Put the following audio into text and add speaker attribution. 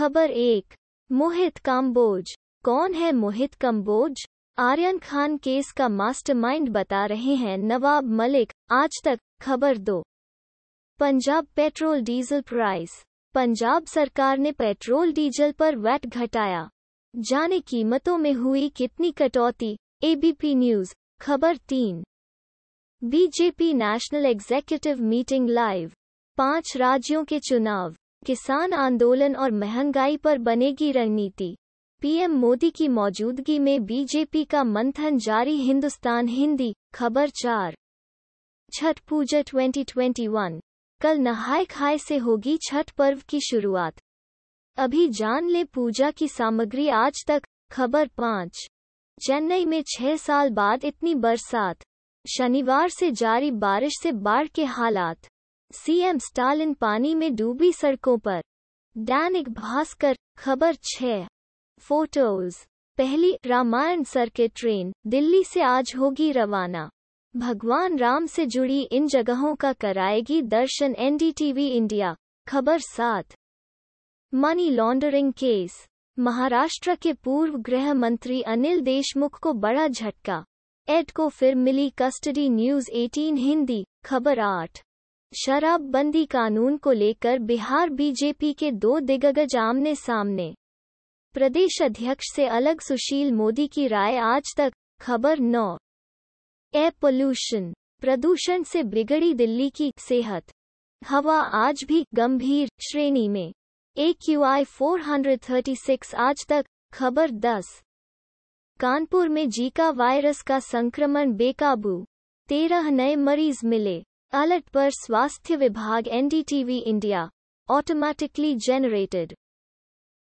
Speaker 1: खबर एक मोहित काम्बोज कौन है मोहित कम्बोज आर्यन खान केस का मास्टरमाइंड बता रहे हैं नवाब मलिक आज तक खबर दो Punjab petrol diesel price Punjab सरकार ने पेट्रोल डीजल पर वैट घटाया जाने कीमतों में हुई कितनी कटौती एबीपी न्यूज खबर तीन BJP national executive meeting live पांच राज्यों के चुनाव किसान आंदोलन और महंगाई पर बनेगी रणनीति पीएम मोदी की मौजूदगी में बीजेपी का मंथन जारी हिंदुस्तान हिंदी खबर चार छठ पूजा 2021 कल नहाय खाय से होगी छठ पर्व की शुरुआत अभी जान ले पूजा की सामग्री आज तक खबर पाँच चेन्नई में छह साल बाद इतनी बरसात शनिवार से जारी बारिश से बाढ़ के हालात सीएम स्टालिन पानी में डूबी सड़कों पर दैनिक भास्कर खबर छह फोटोज पहली रामायण सर्किट ट्रेन दिल्ली से आज होगी रवाना भगवान राम से जुड़ी इन जगहों का कराएगी दर्शन एनडीटीवी इंडिया खबर सात मनी लॉन्डरिंग केस महाराष्ट्र के पूर्व गृह मंत्री अनिल देशमुख को बड़ा झटका एड को फिर मिली कस्टडी न्यूज 18 हिंदी खबर आठ शराबबंदी कानून को लेकर बिहार बीजेपी के दो दिग्गज आमने सामने प्रदेश अध्यक्ष से अलग सुशील मोदी की राय आज तक खबर नौ एयर पोल्यूशन प्रदूषण से बिगड़ी दिल्ली की सेहत हवा आज भी गंभीर श्रेणी में A Q I four hundred thirty six Aaj Tak खबर दस कानपुर में जीका वायरस का संक्रमण बेकाबू तेरह नए मरीज मिले alert per Swasthya Vibhag NDTV India. Automatically generated.